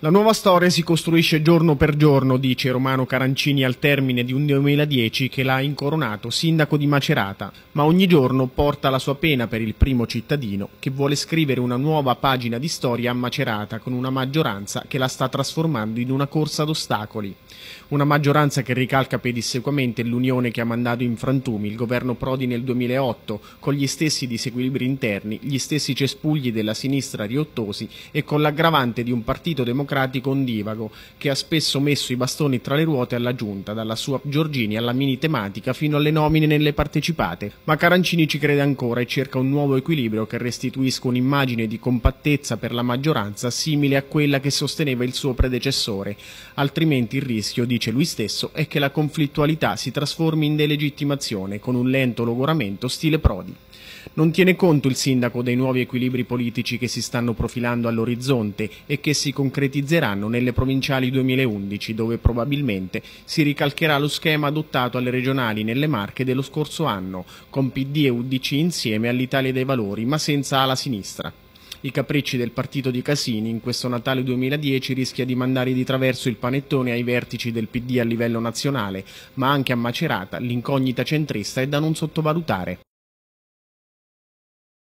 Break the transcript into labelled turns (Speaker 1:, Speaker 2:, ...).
Speaker 1: La nuova storia si costruisce giorno per giorno, dice Romano Carancini al termine di un 2010 che l'ha incoronato sindaco di Macerata, ma ogni giorno porta la sua pena per il primo cittadino che vuole scrivere una nuova pagina di storia a Macerata con una maggioranza che la sta trasformando in una corsa ad ostacoli. Una maggioranza che ricalca pedissequamente l'unione che ha mandato in frantumi il governo Prodi nel 2008, con gli stessi disequilibri interni, gli stessi cespugli della sinistra riottosi e con l'aggravante di un partito democratico democratico ondivago che ha spesso messo i bastoni tra le ruote alla giunta, dalla sua Giorgini alla mini tematica fino alle nomine nelle partecipate, ma Carancini ci crede ancora e cerca un nuovo equilibrio che restituisca un'immagine di compattezza per la maggioranza simile a quella che sosteneva il suo predecessore, altrimenti il rischio, dice lui stesso, è che la conflittualità si trasformi in delegittimazione con un lento logoramento stile Prodi. Non tiene conto il sindaco dei nuovi equilibri politici che si stanno profilando all'orizzonte e che si concretizzano concretizzeranno nelle provinciali 2011, dove probabilmente si ricalcherà lo schema adottato alle regionali nelle Marche dello scorso anno, con PD e UDC insieme all'Italia dei Valori, ma senza ala sinistra. I capricci del partito di Casini in questo Natale 2010 rischia di mandare di traverso il panettone ai vertici del PD a livello nazionale, ma anche a Macerata l'incognita centrista è da non sottovalutare.